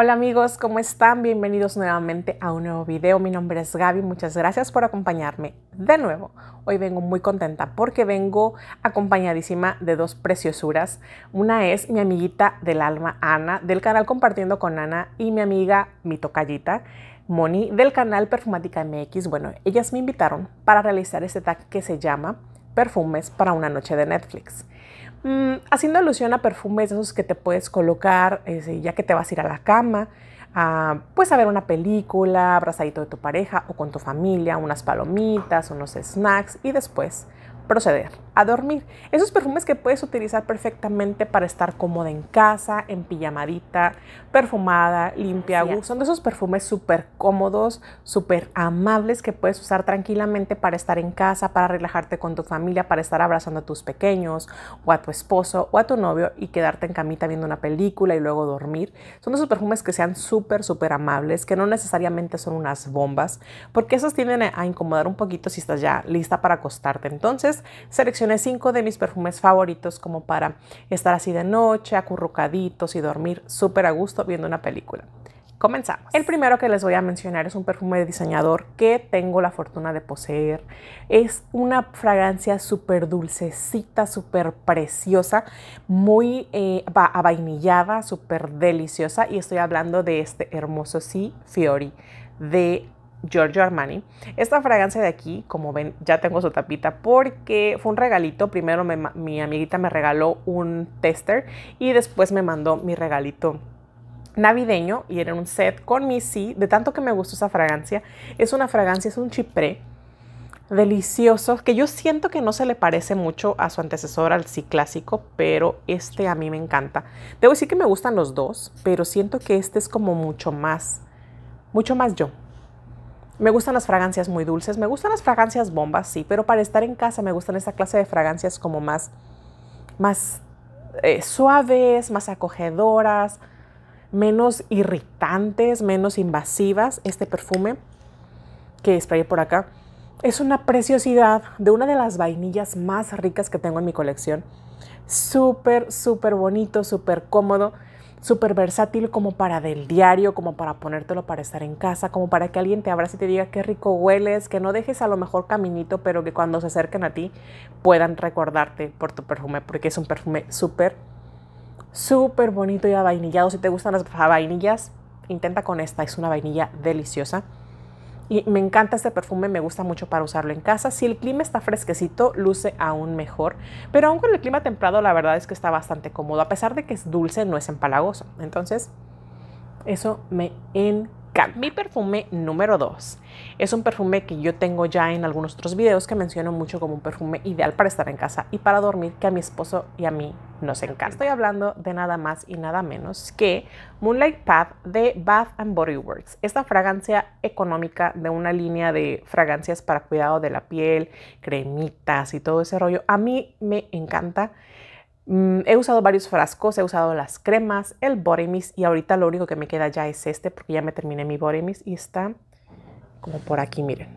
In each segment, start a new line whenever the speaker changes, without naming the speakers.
Hola amigos, ¿cómo están? Bienvenidos nuevamente a un nuevo video. Mi nombre es Gaby, muchas gracias por acompañarme de nuevo. Hoy vengo muy contenta porque vengo acompañadísima de dos preciosuras. Una es mi amiguita del alma Ana, del canal Compartiendo con Ana, y mi amiga, mi tocallita, Moni, del canal Perfumática MX. Bueno, ellas me invitaron para realizar este tag que se llama Perfumes para una noche de Netflix. Mm, haciendo alusión a perfumes esos que te puedes colocar ya que te vas a ir a la cama, a, pues a ver una película, abrazadito de tu pareja o con tu familia, unas palomitas, unos snacks y después proceder a dormir. Esos perfumes que puedes utilizar perfectamente para estar cómoda en casa, en pijamadita, perfumada, limpia, son de esos perfumes súper cómodos, súper amables que puedes usar tranquilamente para estar en casa, para relajarte con tu familia, para estar abrazando a tus pequeños o a tu esposo o a tu novio y quedarte en camita viendo una película y luego dormir. Son de esos perfumes que sean súper, súper amables, que no necesariamente son unas bombas, porque esas tienden a incomodar un poquito si estás ya lista para acostarte. Entonces, seleccioné cinco de mis perfumes favoritos como para estar así de noche, acurrucaditos y dormir súper a gusto viendo una película. Comenzamos. El primero que les voy a mencionar es un perfume de diseñador que tengo la fortuna de poseer. Es una fragancia súper dulcecita, súper preciosa, muy eh, avainillada, súper deliciosa. Y estoy hablando de este hermoso Si Fiori de Giorgio Armani. Esta fragancia de aquí, como ven, ya tengo su tapita porque fue un regalito. Primero mi amiguita me regaló un tester y después me mandó mi regalito navideño y era un set con mi sí, de tanto que me gustó esa fragancia. Es una fragancia, es un chipre, delicioso que yo siento que no se le parece mucho a su antecesor al sí clásico, pero este a mí me encanta. Debo decir que me gustan los dos, pero siento que este es como mucho más mucho más yo. Me gustan las fragancias muy dulces, me gustan las fragancias bombas, sí, pero para estar en casa me gustan esta clase de fragancias como más, más eh, suaves, más acogedoras, menos irritantes, menos invasivas. Este perfume que sprayé por acá es una preciosidad de una de las vainillas más ricas que tengo en mi colección. Súper, súper bonito, súper cómodo súper versátil como para del diario, como para ponértelo para estar en casa, como para que alguien te abrace y te diga qué rico hueles, que no dejes a lo mejor caminito, pero que cuando se acerquen a ti puedan recordarte por tu perfume, porque es un perfume súper, súper bonito y avainillado. Si te gustan las vainillas, intenta con esta, es una vainilla deliciosa. Y me encanta este perfume, me gusta mucho para usarlo en casa. Si el clima está fresquecito, luce aún mejor. Pero aún con el clima templado, la verdad es que está bastante cómodo. A pesar de que es dulce, no es empalagoso. Entonces, eso me encanta mi perfume número 2 es un perfume que yo tengo ya en algunos otros videos que menciono mucho como un perfume ideal para estar en casa y para dormir que a mi esposo y a mí nos encanta. Estoy hablando de nada más y nada menos que Moonlight Path de Bath and Body Works. Esta fragancia económica de una línea de fragancias para cuidado de la piel, cremitas y todo ese rollo, a mí me encanta. Mm, he usado varios frascos, he usado las cremas, el body y ahorita lo único que me queda ya es este porque ya me terminé mi body y está como por aquí, miren.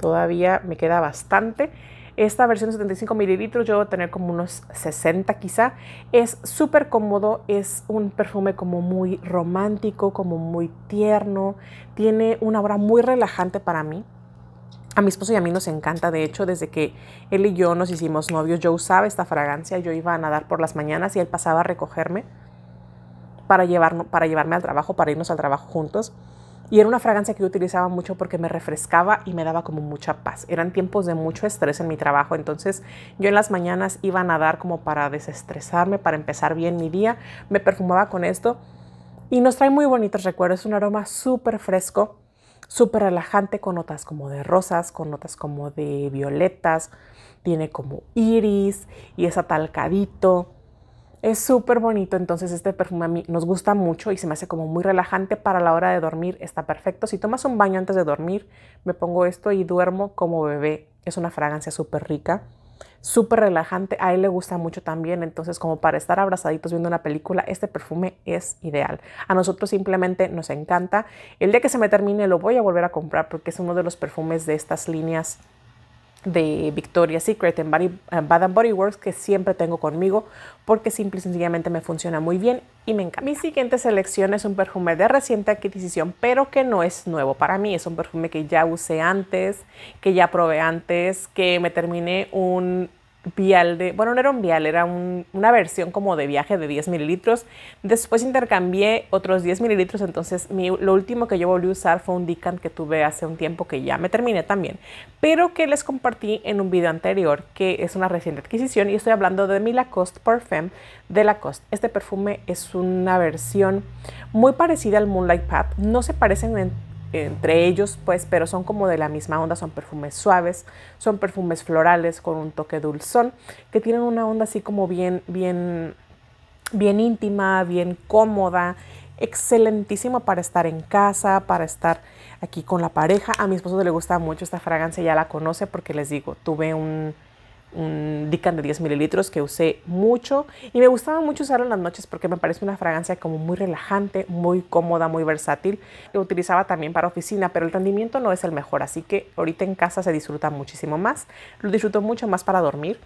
Todavía me queda bastante. Esta versión de 75 mililitros yo voy a tener como unos 60 quizá. Es súper cómodo, es un perfume como muy romántico, como muy tierno. Tiene una obra muy relajante para mí. A mi esposo y a mí nos encanta, de hecho, desde que él y yo nos hicimos novios, yo usaba esta fragancia, yo iba a nadar por las mañanas y él pasaba a recogerme para, para llevarme al trabajo, para irnos al trabajo juntos. Y era una fragancia que yo utilizaba mucho porque me refrescaba y me daba como mucha paz. Eran tiempos de mucho estrés en mi trabajo, entonces yo en las mañanas iba a nadar como para desestresarme, para empezar bien mi día, me perfumaba con esto y nos trae muy bonitos recuerdos, es un aroma súper fresco súper relajante con notas como de rosas, con notas como de violetas, tiene como iris y es atalcadito. Es súper bonito, entonces este perfume a mí nos gusta mucho y se me hace como muy relajante para la hora de dormir, está perfecto. Si tomas un baño antes de dormir, me pongo esto y duermo como bebé. Es una fragancia súper rica súper relajante, a él le gusta mucho también, entonces como para estar abrazaditos viendo una película, este perfume es ideal. A nosotros simplemente nos encanta. El día que se me termine lo voy a volver a comprar porque es uno de los perfumes de estas líneas de Victoria's Secret en Bad Body Works que siempre tengo conmigo porque simple y sencillamente me funciona muy bien y me encanta. Mi siguiente selección es un perfume de reciente adquisición pero que no es nuevo para mí, es un perfume que ya usé antes, que ya probé antes, que me terminé un vial de, bueno, no era un vial, era una versión como de viaje de 10 mililitros. Después intercambié otros 10 mililitros, entonces lo último que yo volví a usar fue un Dican que tuve hace un tiempo que ya me terminé también, pero que les compartí en un video anterior, que es una reciente adquisición y estoy hablando de mi Lacoste Parfum de Lacoste. Este perfume es una versión muy parecida al Moonlight Path, no se parecen en entre ellos, pues, pero son como de la misma onda, son perfumes suaves, son perfumes florales con un toque dulzón, que tienen una onda así como bien, bien, bien íntima, bien cómoda, excelentísima para estar en casa, para estar aquí con la pareja. A mi esposo le gusta mucho esta fragancia, ya la conoce porque les digo, tuve un un Dican de 10 mililitros que usé mucho y me gustaba mucho usarlo en las noches porque me parece una fragancia como muy relajante, muy cómoda, muy versátil. Lo utilizaba también para oficina, pero el rendimiento no es el mejor, así que ahorita en casa se disfruta muchísimo más. Lo disfruto mucho más para dormir.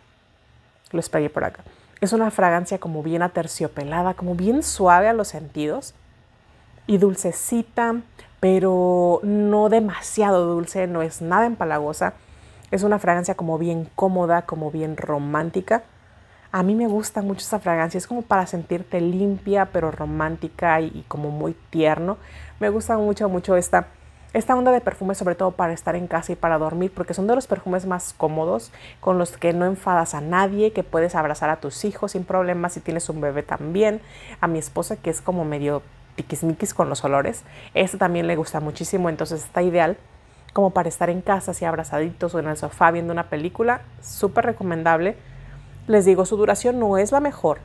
Lo sprayé por acá. Es una fragancia como bien aterciopelada, como bien suave a los sentidos y dulcecita, pero no demasiado dulce, no es nada empalagosa es una fragancia como bien cómoda, como bien romántica. A mí me gusta mucho esta fragancia, es como para sentirte limpia, pero romántica y, como muy tierno. Me gusta mucho, mucho esta, esta onda de perfume, sobre todo para estar en casa y para dormir, porque son de los perfumes más cómodos, con los que no enfadas a nadie, que puedes abrazar a tus hijos sin problemas, si tienes un bebé también. A mi esposa, que es como medio tiquismiquis con los olores, este también le gusta muchísimo, entonces está ideal como para estar en casa, así abrazaditos o en el sofá viendo una película, súper recomendable. Les digo, su duración no es la mejor,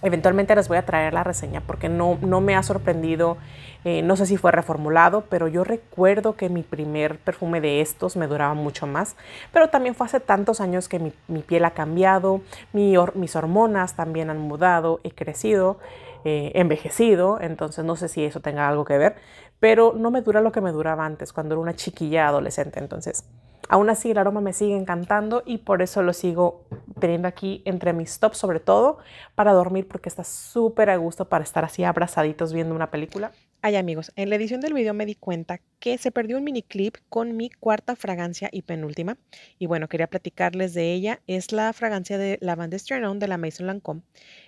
Eventualmente les voy a traer la reseña porque no, no me ha sorprendido, eh, no sé si fue reformulado, pero yo recuerdo que mi primer perfume de estos me duraba mucho más, pero también fue hace tantos años que mi, piel ha cambiado, mis hormonas también han mudado, he crecido, eh, envejecido, entonces no sé si eso tenga algo que ver, pero no me dura lo que me duraba antes, cuando era una chiquilla adolescente, entonces Aún así, el aroma me sigue encantando y por eso lo sigo teniendo aquí entre mis tops, sobre todo para dormir, porque está súper a gusto para estar así abrazaditos viendo una película. Ay amigos, en la edición del video me di cuenta que se perdió un mini clip con mi cuarta fragancia y penúltima. Y bueno, quería platicarles de ella. Es la fragancia de Lavande Sternon de la Maison Lancôme.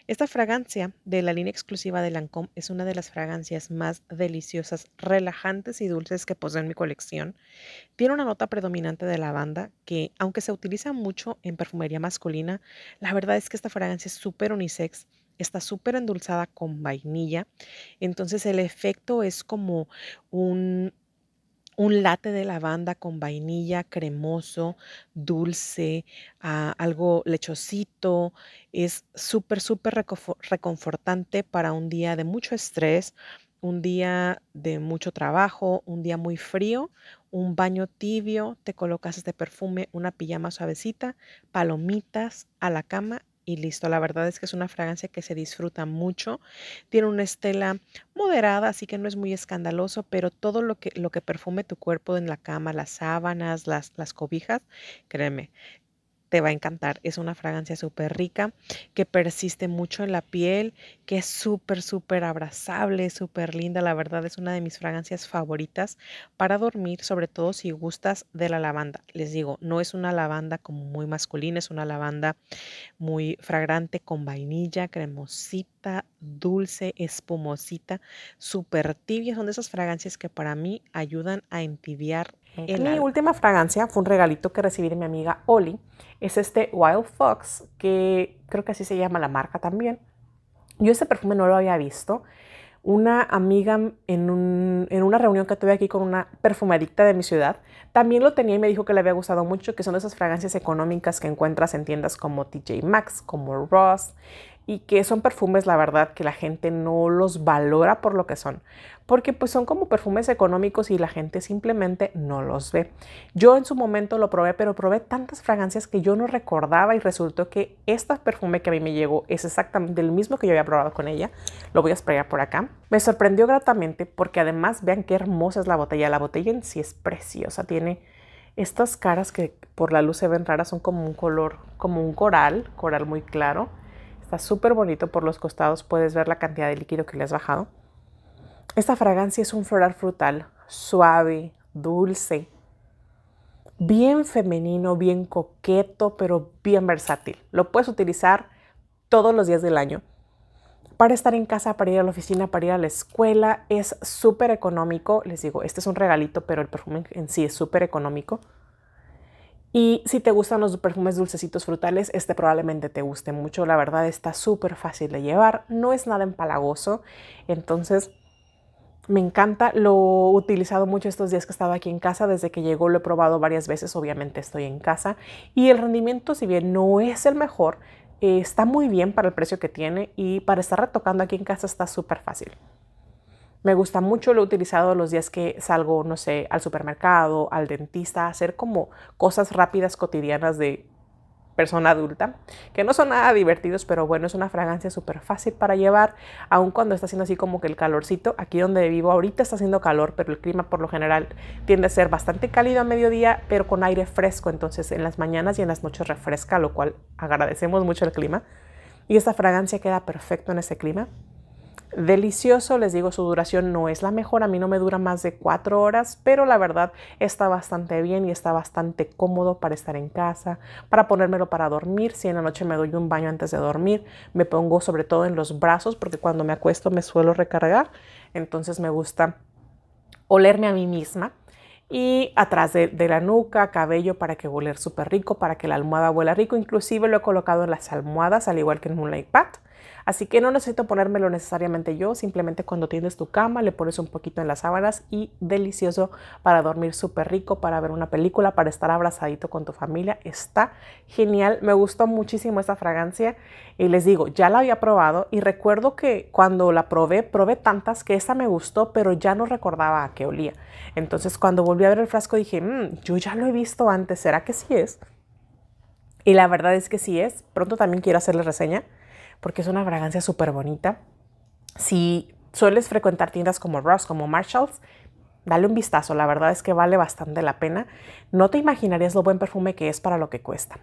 Esta fragancia de la línea exclusiva de Lancôme es una de las fragancias más deliciosas, relajantes y dulces que poseen en mi colección. Tiene una nota predominante de lavanda que, aunque se utiliza mucho en perfumería masculina, la verdad es que esta fragancia es súper unisex está súper endulzada con vainilla. Entonces el efecto es como un, un de lavanda con vainilla, cremoso, dulce, ah, algo lechosito. Es súper, súper reconfortante para un día de mucho estrés, un día de mucho trabajo, un día muy frío, un baño tibio, te colocas este perfume, una pijama suavecita, palomitas a la cama y listo. La verdad es que es una fragancia que se disfruta mucho. Tiene una estela moderada, así que no es muy escandaloso, pero todo lo que, lo que perfume tu cuerpo en la cama, las sábanas, las, las cobijas, créeme te va a encantar. Es una fragancia súper rica, que persiste mucho en la piel, que es súper, súper abrazable, súper linda. La verdad es una de mis fragancias favoritas para dormir, sobre todo si gustas de la lavanda. Les digo, no es una lavanda como muy masculina, es una lavanda muy fragrante con vainilla, cremosita, dulce, espumosita, súper tibia. Son de esas fragancias que para mí ayudan a entibiar mi última fragancia fue un regalito que recibí de mi amiga Oli. Es este Wild Fox, que creo que así se llama la marca también. Yo este perfume no lo había visto. Una amiga en, una reunión que tuve aquí con una perfumadicta de mi ciudad también lo tenía y me dijo que le había gustado mucho, que son esas fragancias económicas que encuentras en tiendas como TJ Maxx, como Ross, y que son perfumes, la verdad, que la gente no los valora por lo que son, porque pues son como perfumes económicos y la gente simplemente no los ve. Yo en su momento lo probé, pero probé tantas fragancias que yo no recordaba y resultó que este perfume que a mí me llegó es exactamente el mismo que yo había probado con ella. Lo voy a sprayar por acá. Me sorprendió gratamente porque además vean qué hermosa es la botella. La botella en sí es preciosa, tiene estas caras que por la luz se ven raras, son como un color, como un coral, coral muy claro Está súper bonito por los costados, puedes ver la cantidad de líquido que le has bajado. Esta fragancia es un floral frutal, suave, dulce, bien femenino, bien coqueto, pero bien versátil. Lo puedes utilizar todos los días del año. Para estar en casa, para ir a la oficina, para ir a la escuela, es súper económico. Les digo, este es un regalito, pero el perfume en sí es súper económico. Y si te gustan los perfumes dulcecitos frutales, este probablemente te guste mucho. La verdad está súper fácil de llevar, no es nada empalagoso. Entonces, me encanta, lo he utilizado mucho estos días que he estado aquí en casa, desde que llegó lo he probado varias veces, obviamente estoy en casa. Y el rendimiento, si bien no es el mejor, eh, está muy bien para el precio que tiene y para estar retocando aquí en casa está súper fácil. Me gusta mucho, lo he utilizado los días que salgo, no sé, al supermercado, al dentista, hacer como cosas rápidas cotidianas de persona adulta, que no son nada divertidos, pero bueno, es una fragancia súper fácil para llevar, aun cuando está haciendo así como que el calorcito, aquí donde vivo ahorita está haciendo calor, pero el clima por lo general tiende a ser bastante cálido a mediodía, pero con aire fresco, entonces en las mañanas y en las noches refresca, lo cual agradecemos mucho el clima, y esta fragancia queda perfecto en ese clima delicioso. Les digo, su duración no es la mejor. A mí no me dura más de cuatro horas, pero la verdad está bastante bien y está bastante cómodo para estar en casa, para ponérmelo para dormir. Si en la noche me doy un baño antes de dormir, me pongo sobre todo en los brazos porque cuando me acuesto me suelo recargar. Entonces me gusta olerme a mí misma y atrás de, la nuca, cabello para que huela súper rico, para que la almohada huela rico. Inclusive lo he colocado en las almohadas, al igual que en un light pad. Así que no necesito ponérmelo necesariamente yo, simplemente cuando tienes tu cama le pones un poquito en las sábanas y delicioso para dormir súper rico, para ver una película, para estar abrazadito con tu familia. Está genial, me gustó muchísimo esta fragancia y les digo, ya la había probado y recuerdo que cuando la probé, probé tantas que esta me gustó, pero ya no recordaba a qué olía. Entonces cuando volví a ver el frasco dije, mm, yo ya lo he visto antes, ¿será que sí es? Y la verdad es que sí es. Pronto también quiero hacerle reseña porque es una fragancia súper bonita. Si sueles frecuentar tiendas como Ross, como Marshalls, dale un vistazo, la verdad es que vale bastante la pena. No te imaginarías lo buen perfume que es para lo que cuesta.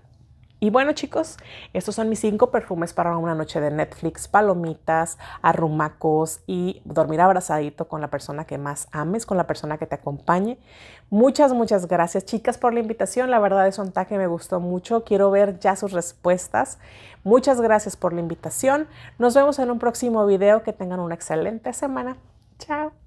Y bueno chicos, estos son mis cinco perfumes para una noche de Netflix, palomitas, arrumacos y dormir abrazadito con la persona que más ames, con la persona que te acompañe. Muchas, muchas gracias chicas por la invitación. La verdad es un que me gustó mucho. Quiero ver ya sus respuestas. Muchas gracias por la invitación. Nos vemos en un próximo video. Que tengan una excelente semana. Chao.